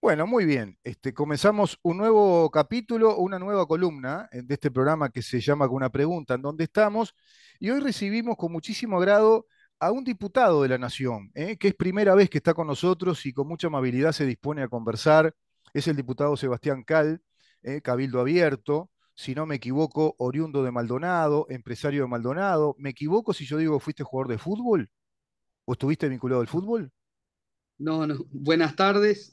Bueno, muy bien. Este, comenzamos un nuevo capítulo, una nueva columna eh, de este programa que se llama Con una pregunta, en dónde estamos. Y hoy recibimos con muchísimo agrado a un diputado de la Nación, eh, que es primera vez que está con nosotros y con mucha amabilidad se dispone a conversar. Es el diputado Sebastián Cal, eh, Cabildo Abierto, si no me equivoco, oriundo de Maldonado, empresario de Maldonado. ¿Me equivoco si yo digo fuiste jugador de fútbol? ¿O estuviste vinculado al fútbol? No, no. Buenas eh, tardes.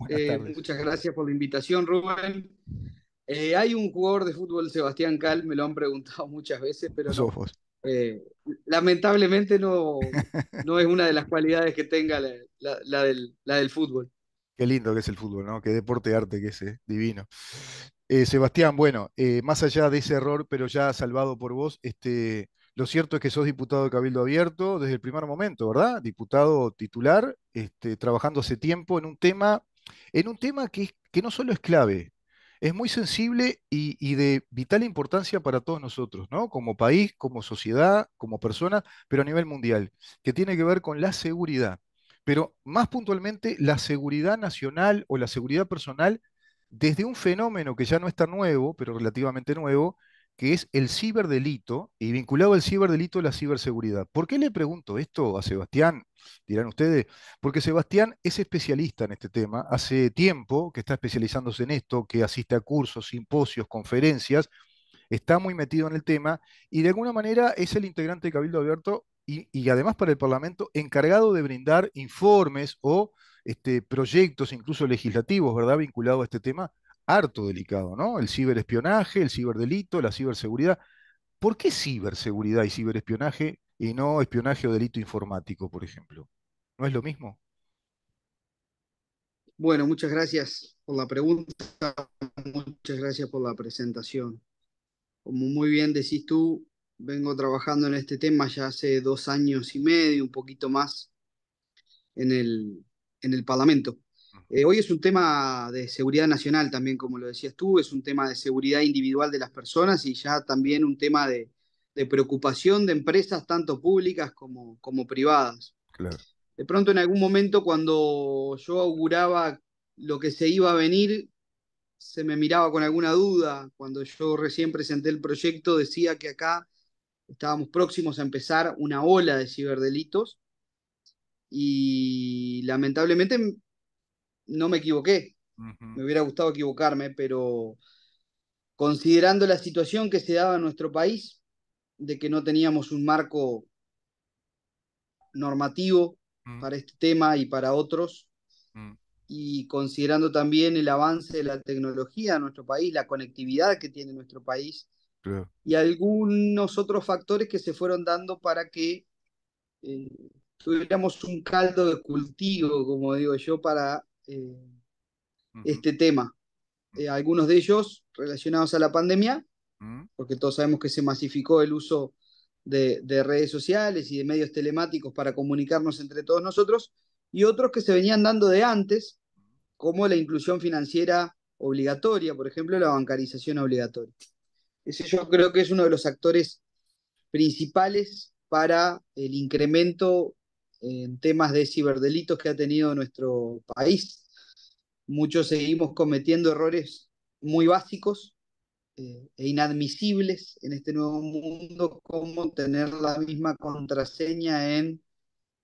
muchas gracias por la invitación, Rubén. Eh, hay un jugador de fútbol, Sebastián Cal, me lo han preguntado muchas veces, pero eh, lamentablemente no, no es una de las cualidades que tenga la, la, del, la, del, fútbol. Qué lindo que es el fútbol, ¿no? Qué deporte arte que es, divino. Sebastián, bueno, más allá de ese error, pero ya salvado por vos, este, lo cierto es que sos diputado de Cabildo Abierto desde el primer momento, ¿verdad? Diputado titular, este, trabajando hace tiempo en un tema, en un tema que, no solo es clave, es muy sensible y, y, de vital importancia para todos nosotros, ¿no? Como país, como sociedad, como persona, pero a nivel mundial, que tiene que ver con la seguridad. Pero más puntualmente, la seguridad nacional o la seguridad personal desde un fenómeno que ya no está nuevo, pero relativamente nuevo, que es el ciberdelito y vinculado al ciberdelito la ciberseguridad. ¿Por qué le pregunto esto a Sebastián? Dirán ustedes, porque Sebastián es especialista en este tema, hace tiempo que está especializándose en esto, que asiste a cursos, simposios, conferencias, está muy metido en el tema y de alguna manera es el integrante de Cabildo Abierto y, además para el Parlamento encargado de brindar informes o este, proyectos, incluso legislativos, ¿verdad?, vinculados a este tema harto delicado, ¿no? El ciberespionaje, el ciberdelito, la ciberseguridad. ¿Por qué ciberseguridad y ciberespionaje y no espionaje o delito informático, por ejemplo? ¿No es lo mismo? Bueno, muchas gracias por la pregunta, muchas gracias por la presentación. Como muy bien decís tú, vengo trabajando en este tema ya hace dos años y medio, un poquito más, en el, en el Parlamento. Eh, hoy es un tema de seguridad nacional también, como lo decías tú, es un tema de seguridad individual de las personas y ya también un tema de, preocupación de empresas, tanto públicas como, como privadas. Claro. De pronto en algún momento cuando yo auguraba lo que se iba a venir, se me miraba con alguna duda. Cuando yo recién presenté el proyecto decía que acá estábamos próximos a empezar una ola de ciberdelitos y lamentablemente no me equivoqué. Me hubiera gustado equivocarme, pero considerando la situación que se daba en nuestro país, de que no teníamos un marco normativo mm. para este tema y para otros, mm. y considerando también el avance de la tecnología en nuestro país, la conectividad que tiene nuestro país, y algunos otros factores que se fueron dando para que eh, tuviéramos un caldo de cultivo, como digo yo, para este tema. Eh, algunos de ellos relacionados a la pandemia, mm. porque todos sabemos que se masificó el uso de, de, redes sociales y de medios telemáticos para comunicarnos entre todos nosotros, y otros que se venían dando de antes, como la inclusión financiera obligatoria, por ejemplo, la bancarización obligatoria. Ese yo creo que es uno de los actores principales para el incremento en temas de ciberdelitos que ha tenido nuestro país. Muchos seguimos cometiendo errores muy básicos eh, e inadmisibles en este nuevo mundo, como tener la misma contraseña en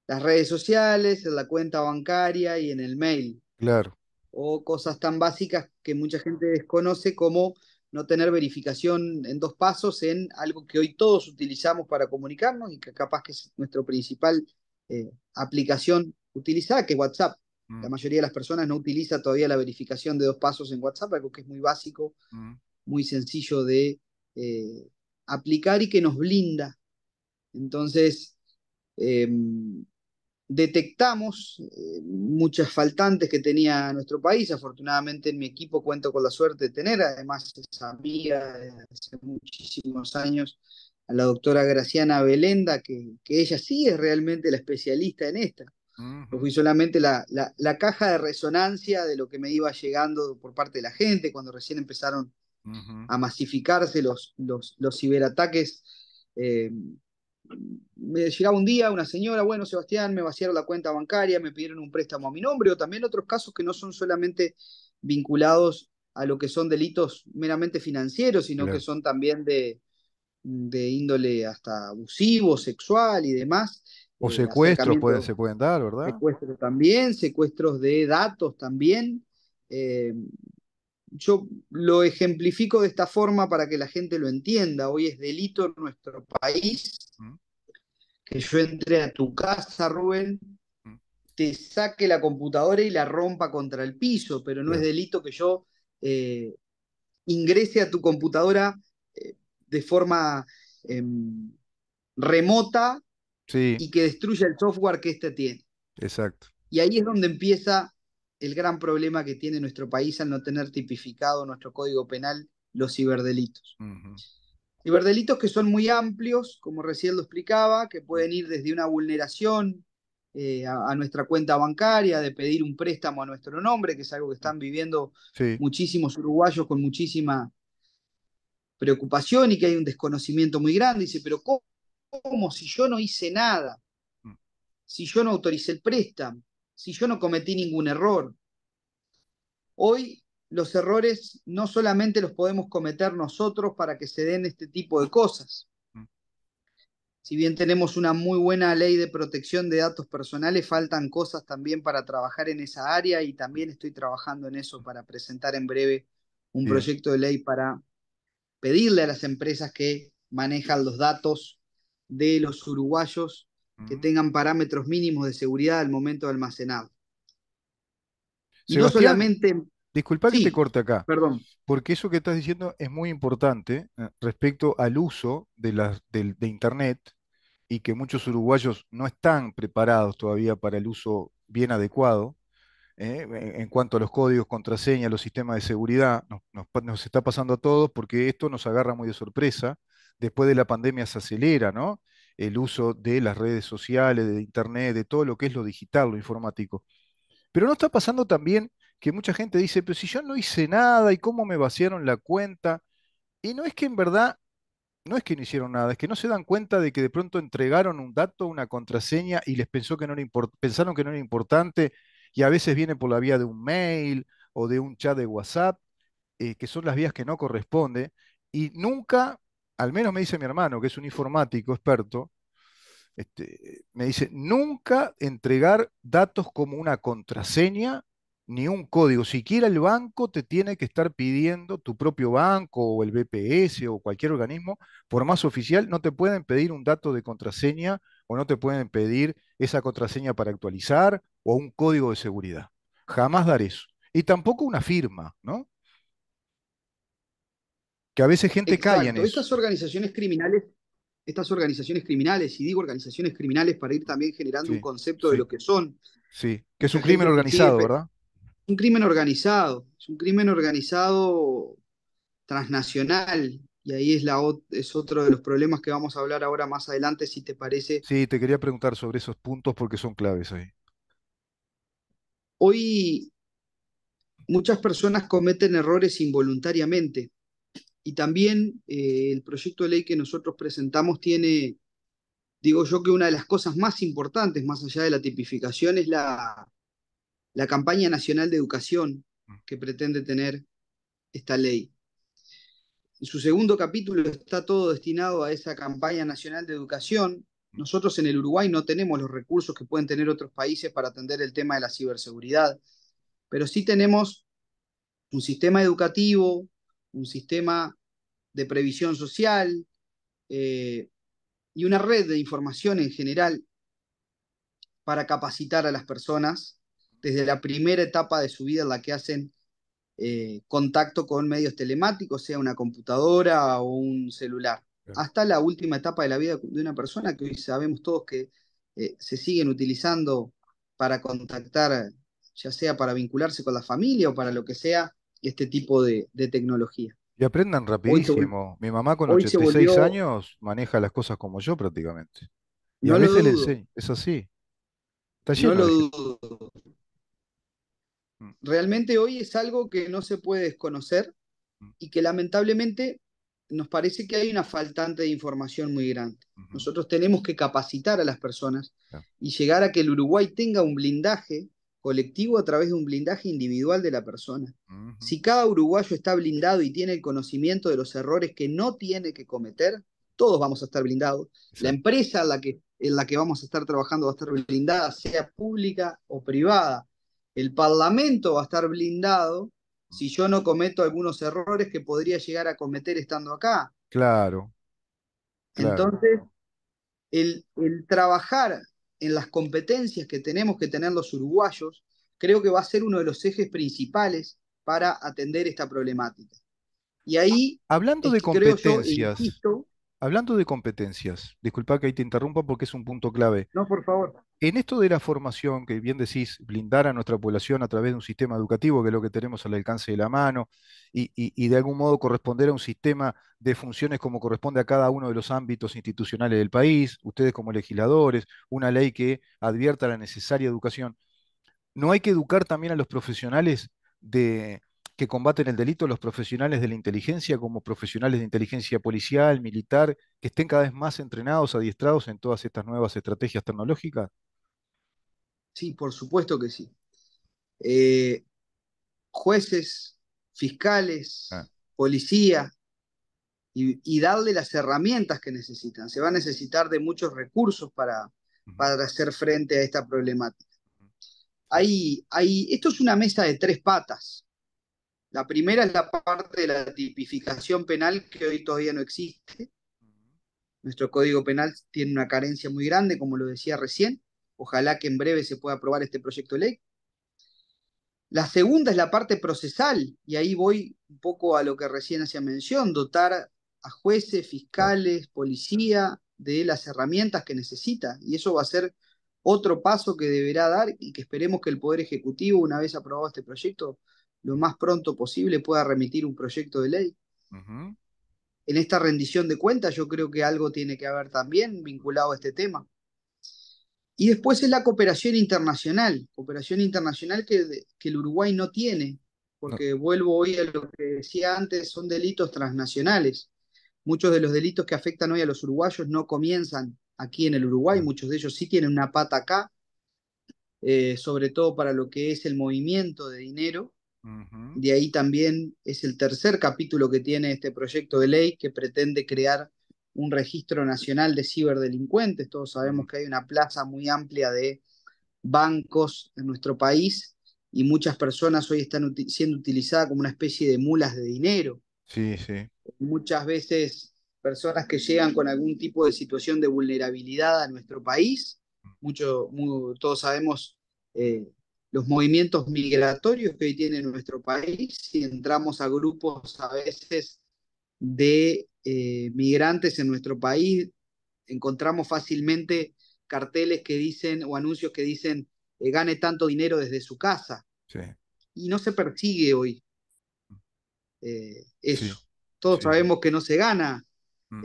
las redes sociales, en la cuenta bancaria y en el mail. Claro. O cosas tan básicas que mucha gente desconoce como no tener verificación en dos pasos en algo que hoy todos utilizamos para comunicarnos y que capaz que es nuestro principal eh, aplicación utilizada, que es WhatsApp. Mm. La mayoría de las personas no utiliza todavía la verificación de dos pasos en WhatsApp, algo que es muy básico, mm. muy sencillo de eh, aplicar y que nos blinda. Entonces, em, detectamos eh, muchas faltantes que tenía nuestro país. Afortunadamente en mi equipo cuento con la suerte de tener, además esa vía hace muchísimos años a la doctora Graciana Belenda, que, ella sí es realmente la especialista en esta. fui solamente la, la, caja de resonancia de lo que me iba llegando por parte de la gente cuando recién empezaron a masificarse los, los, ciberataques. Eh, me llegaba un día una señora, bueno, Sebastián, me vaciaron la cuenta bancaria, me pidieron un préstamo a mi nombre, o también otros casos que no son solamente vinculados a lo que son delitos meramente financieros, sino que son también de, de índole hasta abusivo, sexual y demás. O eh, secuestros pueden, se pueden dar, ¿verdad? Secuestros también, secuestros de datos también. Eh, yo lo ejemplifico de esta forma para que la gente lo entienda. Hoy es delito en nuestro país mm. que yo entre a tu casa, Rubén, mm. te saque la computadora y la rompa contra el piso, pero no es delito que yo eh, ingrese a tu computadora de forma em, remota y que destruya el software que este tiene. Exacto. Y ahí es donde empieza el gran problema que tiene nuestro país al no tener tipificado nuestro código penal los ciberdelitos. Ciberdelitos que son muy amplios, como recién lo explicaba, que pueden ir desde una vulneración eh, a, nuestra cuenta bancaria, de pedir un préstamo a nuestro nombre, que es algo que están viviendo muchísimos uruguayos con muchísima preocupación y que hay un desconocimiento muy grande. Dice, pero ¿cómo? Si yo no hice nada, mm. si yo no autoricé el préstamo, si yo no cometí ningún error. Hoy los errores no solamente los podemos cometer nosotros para que se den este tipo de cosas. Mm. Si bien tenemos una muy buena ley de protección de datos personales, faltan cosas también para trabajar en esa área y también estoy trabajando en eso mm. para presentar en breve un proyecto de ley para pedirle a las empresas que manejan los datos de los uruguayos que tengan parámetros mínimos de seguridad al momento de almacenar. no solamente... Disculpa que te corte acá. Perdón. Porque eso que estás diciendo es muy importante eh, respecto al uso de Internet y que muchos uruguayos no están preparados todavía para el uso bien adecuado. ¿eh? en cuanto a los códigos, contraseñas, los sistemas de seguridad, nos, está pasando a todos porque esto nos agarra muy de sorpresa. Después de la pandemia se acelera, ¿no? El uso de las redes sociales, de Internet, de todo lo que es lo digital, lo informático. Pero no está pasando también que mucha gente dice, pero si yo no hice nada y cómo me vaciaron la cuenta. Y no es que en verdad, no es que no hicieron nada, es que no se dan cuenta de que de pronto entregaron un dato, una contraseña y les pensó que no pensaron que no era importante y a veces viene por la vía de un mail o de un chat de WhatsApp, eh, que son las vías que no corresponde, y nunca, al menos me dice mi hermano, que es un informático experto, este, me dice, nunca entregar datos como una contraseña ni un código. Siquiera el banco te tiene que estar pidiendo, tu propio banco o el BPS o cualquier organismo, por más oficial, no te pueden pedir un dato de contraseña o no te pueden pedir esa contraseña para actualizar o un código de seguridad. Jamás dar eso. Y tampoco una firma, ¿no? Que a veces gente cae en eso. Estas organizaciones criminales, estas organizaciones criminales, y digo organizaciones criminales para ir también generando un concepto de lo que son. Sí, que es un crimen organizado, ¿verdad? Un crimen organizado, es un crimen organizado transnacional, y ahí es, la, es otro de los problemas que vamos a hablar ahora más adelante, si te parece. Sí, te quería preguntar sobre esos puntos porque son claves ahí. Hoy muchas personas cometen errores involuntariamente y también eh, el proyecto de ley que nosotros presentamos tiene, digo yo que una de las cosas más importantes, más allá de la tipificación, es la, la campaña nacional de educación que pretende tener esta ley. En su segundo capítulo está todo destinado a esa campaña nacional de educación nosotros en el Uruguay no tenemos los recursos que pueden tener otros países para atender el tema de la ciberseguridad, pero sí tenemos un sistema educativo, un sistema de previsión social eh, y una red de información en general para capacitar a las personas desde la primera etapa de su vida en la que hacen eh, contacto con medios telemáticos, sea una computadora o un celular hasta la última etapa de la vida de una persona que hoy sabemos todos que eh, se siguen utilizando para contactar, ya sea para vincularse con la familia o para lo que sea, este tipo de, tecnología. Y aprendan rapidísimo. Mi mamá con 86 años maneja las cosas como yo prácticamente. Y no a es así. Está mm. Realmente hoy es algo que no se puede desconocer mm. y que lamentablemente nos parece que hay una faltante de información muy grande. Nosotros tenemos que capacitar a las personas y llegar a que el Uruguay tenga un blindaje colectivo a través de un blindaje individual de la persona. Si cada uruguayo está blindado y tiene el conocimiento de los errores que no tiene que cometer, todos vamos a estar blindados. La empresa en la, que, en la que vamos a estar trabajando va a estar blindada, sea pública o privada. El Parlamento va a estar blindado si yo no cometo algunos errores que podría llegar a cometer estando acá. Claro. Entonces, el, trabajar en las competencias que tenemos que tener los uruguayos, creo que va a ser uno de los ejes principales para atender esta problemática. Y ah, ahí... Hablando de competencias. hablando de competencias, disculpa que ahí te interrumpa porque es un punto clave. No, por favor en esto de la formación, que bien decís, blindar a nuestra población a través de un sistema educativo, que es lo que tenemos al alcance de la mano, y, de algún modo corresponder a un sistema de funciones como corresponde a cada uno de los ámbitos institucionales del país, ustedes como legisladores, una ley que advierta la necesaria educación. ¿No hay que educar también a los profesionales de, que combaten el delito, los profesionales de la inteligencia, como profesionales de inteligencia policial, militar, que estén cada vez más entrenados, adiestrados en todas estas nuevas estrategias tecnológicas? Sí, por supuesto que sí. Eh, jueces, fiscales, ah. policía, y, darle las herramientas que necesitan. Se va a necesitar de muchos recursos para, para hacer frente a esta problemática. esto es una mesa de tres patas. La primera es la parte de la tipificación penal que hoy todavía no existe. Nuestro código penal tiene una carencia muy grande, como lo decía recién. Ojalá que en breve se pueda aprobar este proyecto de ley. La segunda es la parte procesal, y ahí voy un poco a lo que recién hacía mención, dotar a jueces, fiscales, policía de las herramientas que necesita. Y eso va a ser otro paso que deberá dar y que esperemos que el Poder Ejecutivo, una vez aprobado este proyecto, lo más pronto posible pueda remitir un proyecto de ley. En esta rendición de cuentas yo creo que algo tiene que haber también vinculado a este tema. Y después es la cooperación internacional, cooperación internacional que, el Uruguay no tiene, porque vuelvo hoy a lo que decía antes, son delitos transnacionales. Muchos de los delitos que afectan hoy a los uruguayos no comienzan aquí en el Uruguay, muchos de ellos sí tienen una pata acá, eh, sobre todo para lo que es el movimiento de dinero. De ahí también es el tercer capítulo que tiene este proyecto de ley que pretende crear un registro nacional de ciberdelincuentes. Todos sabemos que hay una plaza muy amplia de bancos en nuestro país y muchas personas hoy están siendo utilizadas como una especie de mulas de dinero. Sí, sí. Muchas veces personas que llegan con algún tipo de situación de vulnerabilidad a nuestro país, mucho, todos sabemos eh, los movimientos migratorios que hoy tiene nuestro país y entramos a grupos a veces de eh, migrantes en nuestro país, encontramos fácilmente carteles que dicen o anuncios que dicen eh, gane tanto dinero desde su casa. Y no se persigue hoy eh, eso. Todos sabemos que no se gana mm.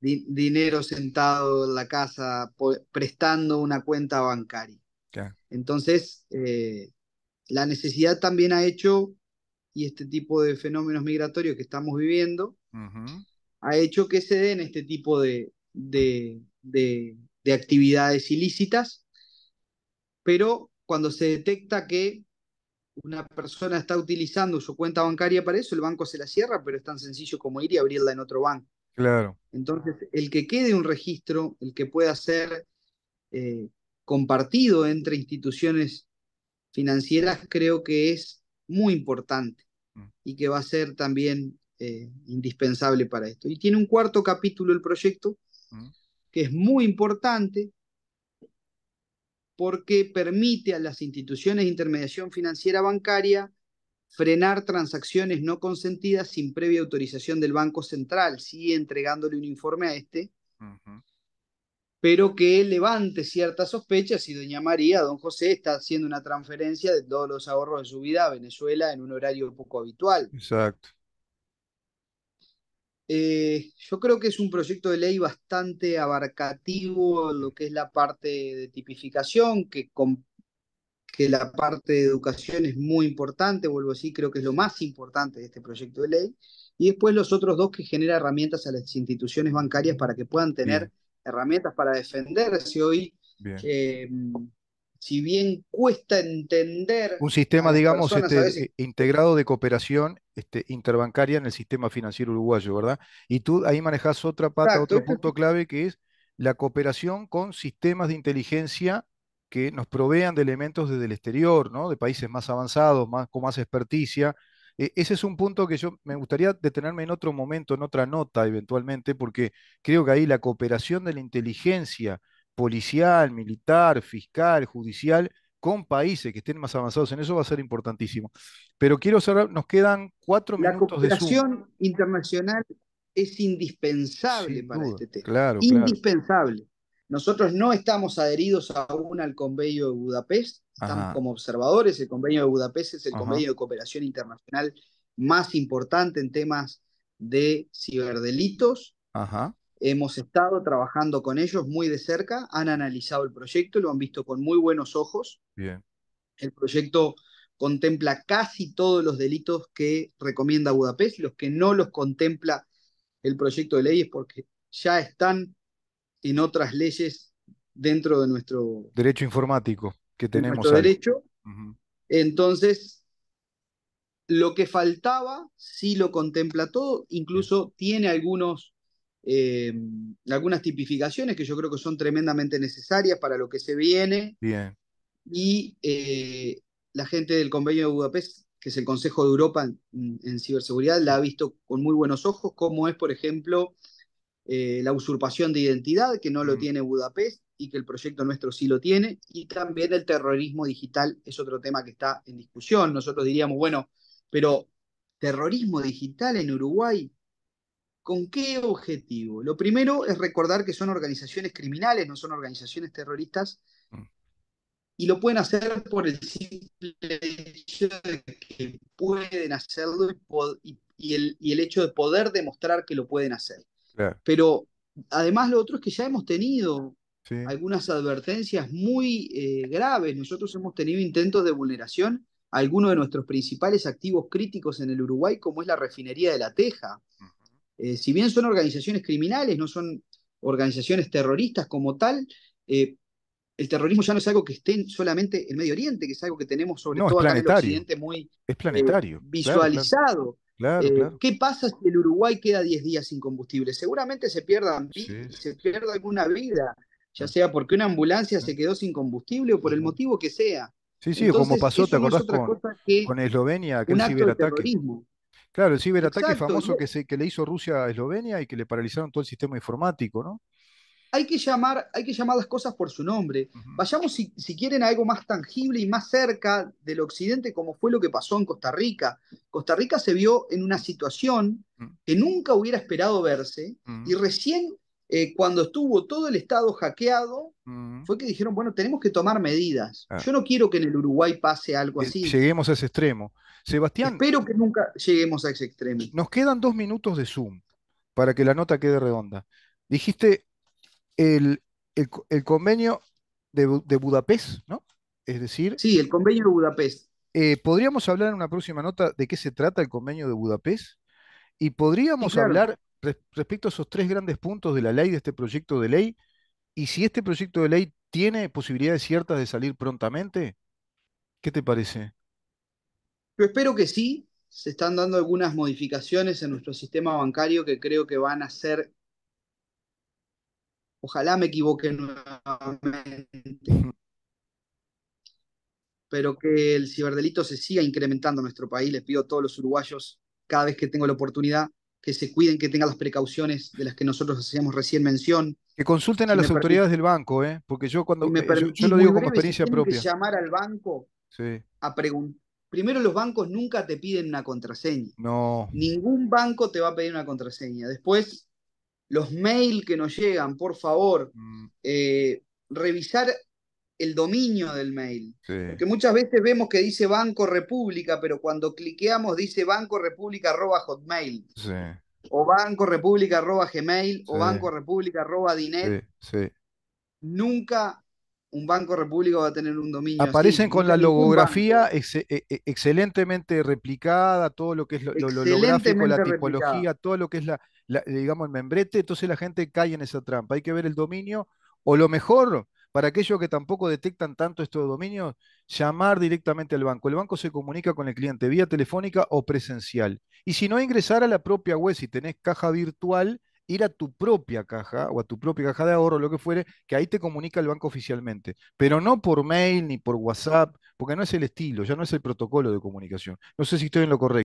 dinero sentado en la casa prestando una cuenta bancaria. Entonces, la necesidad también ha hecho y este tipo de fenómenos migratorios que estamos viviendo ha hecho que se den este tipo de, de, actividades ilícitas, pero cuando se detecta que una persona está utilizando su cuenta bancaria para eso, el banco se la cierra, pero es tan sencillo como ir y abrirla en otro banco. Claro. Entonces, el que quede un registro, el que pueda ser eh, compartido entre instituciones financieras, creo que es muy importante. Mm. y que va a ser también eh, indispensable para esto. Y tiene un cuarto capítulo el proyecto, mm. que es muy importante porque permite a las instituciones de intermediación financiera bancaria frenar transacciones no consentidas sin previa autorización del Banco Central, sigue entregándole un informe a este, pero que levante ciertas sospechas si doña María, don José, está haciendo una transferencia de todos los ahorros de su vida a Venezuela en un horario poco habitual. Exacto. Eh, yo creo que es un proyecto de ley bastante abarcativo lo que es la parte de tipificación, que, que la parte de educación es muy importante, vuelvo a decir, creo que es lo más importante de este proyecto de ley, y después los otros dos que genera herramientas a las instituciones bancarias para que puedan tener herramientas para defenderse hoy. Eh, si bien cuesta entender... Un sistema, digamos, este, eh, integrado de cooperación este, interbancaria en el sistema financiero uruguayo, ¿verdad? Y tú ahí manejas otra pata, otro punto clave que es la cooperación con sistemas de inteligencia que nos provean de elementos desde el exterior, ¿no? De países más avanzados, más, con más experticia, e, ese es un punto que yo me gustaría detenerme en otro momento, en otra nota eventualmente, porque creo que ahí la cooperación de la inteligencia policial, militar, fiscal, judicial, con países que estén más avanzados en eso va a ser importantísimo. Pero quiero cerrar, nos quedan cuatro minutos de La cooperación internacional es indispensable para este tema. Claro, indispensable. Nosotros no estamos adheridos aún al convenio de Budapest, estamos como observadores. El convenio de Budapest es el convenio de cooperación internacional más importante en temas de ciberdelitos. Hemos estado trabajando con ellos muy de cerca, han analizado el proyecto, lo han visto con muy buenos ojos. Bien. El proyecto contempla casi todos los delitos que recomienda Budapest, los que no los contempla el proyecto de ley es porque ya están en otras leyes dentro de nuestro derecho informático que tenemos. derecho. Entonces, lo que faltaba sí lo contempla todo, incluso tiene algunos, em, algunas tipificaciones que yo creo que son tremendamente necesarias para lo que se viene. Bien. Y eh, la gente del convenio de Budapest, que es el Consejo de Europa en ciberseguridad, la ha visto con muy buenos ojos, como es, por ejemplo, eh, la usurpación de identidad, que no lo tiene Budapest y que el proyecto nuestro sí lo tiene, y también el terrorismo digital es otro tema que está en discusión. Nosotros diríamos, bueno, pero terrorismo digital en Uruguay, ¿con qué objetivo? Lo primero es recordar que son organizaciones criminales, no son organizaciones terroristas, mm. y lo pueden hacer por el simple hecho de que pueden hacerlo y, el, y el hecho de poder demostrar que lo pueden hacer. Pero además lo otro es que ya hemos tenido algunas advertencias muy eh, graves. Nosotros hemos tenido intentos de vulneración a algunos de nuestros principales activos críticos en el Uruguay, como es la refinería de La Teja. Eh, si bien son organizaciones criminales, no son organizaciones terroristas como tal, eh, el terrorismo ya no es algo que esté solamente en Medio Oriente, que es algo que tenemos sobre todo acá en el Occidente muy visualizado. Eh, claro, ¿Qué pasa si el Uruguay queda 10 días sin combustible? Seguramente se pierdan se pierda alguna vida, ya sea porque una ambulancia se quedó sin combustible o por el motivo que sea. Sí, sí, como pasó, ¿te acordás con, con, Eslovenia, aquel ciberataque? Claro, el ciberataque famoso que, que le hizo Rusia a Eslovenia y que le paralizaron todo el sistema informático, ¿no? hay que llamar, hay que llamar las cosas por su nombre. Vayamos, si, quieren, a algo más tangible y más cerca del occidente, como fue lo que pasó en Costa Rica. Costa Rica se vio en una situación mm. que nunca hubiera esperado verse, mm. y recién eh, cuando estuvo todo el Estado hackeado, mm. fue que dijeron, bueno, tenemos que tomar medidas. Ah. Yo no quiero que en el Uruguay pase algo eh, así. Lleguemos a ese extremo. Sebastián. Espero que nunca lleguemos a ese extremo. Nos quedan dos minutos de Zoom para que la nota quede redonda. Dijiste el, el, convenio de, Budapest, ¿no? Es decir... Sí, el convenio de Budapest. Eh, ¿Podríamos hablar en una próxima nota de qué se trata el convenio de Budapest? Y podríamos hablar respecto a esos tres grandes puntos de la ley, de este proyecto de ley, y si este proyecto de ley tiene posibilidades ciertas de salir prontamente, ¿qué te parece? Yo espero que sí. Se están dando algunas modificaciones en nuestro sistema bancario que creo que van a ser Ojalá me equivoque nuevamente. Pero que el ciberdelito se siga incrementando en nuestro país. Les pido a todos los uruguayos, cada vez que tengo la oportunidad, que se cuiden, que tengan las precauciones de las que nosotros hacíamos recién mención. Que consulten a las autoridades del banco, ¿eh? porque yo cuando me eh, yo, lo digo como experiencia propia. Que llamar al banco a preguntar. Primero, los bancos nunca te piden una contraseña. No. Ningún banco te va a pedir una contraseña. Después, los mails que nos llegan, por favor, mm. eh, revisar el dominio del mail. Porque muchas veces vemos que dice Banco República, pero cuando cliqueamos dice Banco República hotmail. O Banco República gmail, o Banco República arroba Nunca un Banco República va a tener un dominio. Aparecen con la logografía e-, e-, excelentemente replicada, todo lo que es lo, lo la tipología, todo lo que es la, digamos, el membrete, entonces la gente cae en esa trampa. Hay que ver el dominio, o lo mejor, para aquellos que tampoco detectan tanto estos dominios, llamar directamente al banco. El banco se comunica con el cliente vía telefónica o presencial. Y si no, ingresar a la propia web, si tenés caja virtual, ir a tu propia caja o a tu propia caja de ahorro, lo que fuere, que ahí te comunica el banco oficialmente, pero no por mail ni por WhatsApp, porque no es el estilo, ya no es el protocolo de comunicación. No sé si estoy en lo correcto.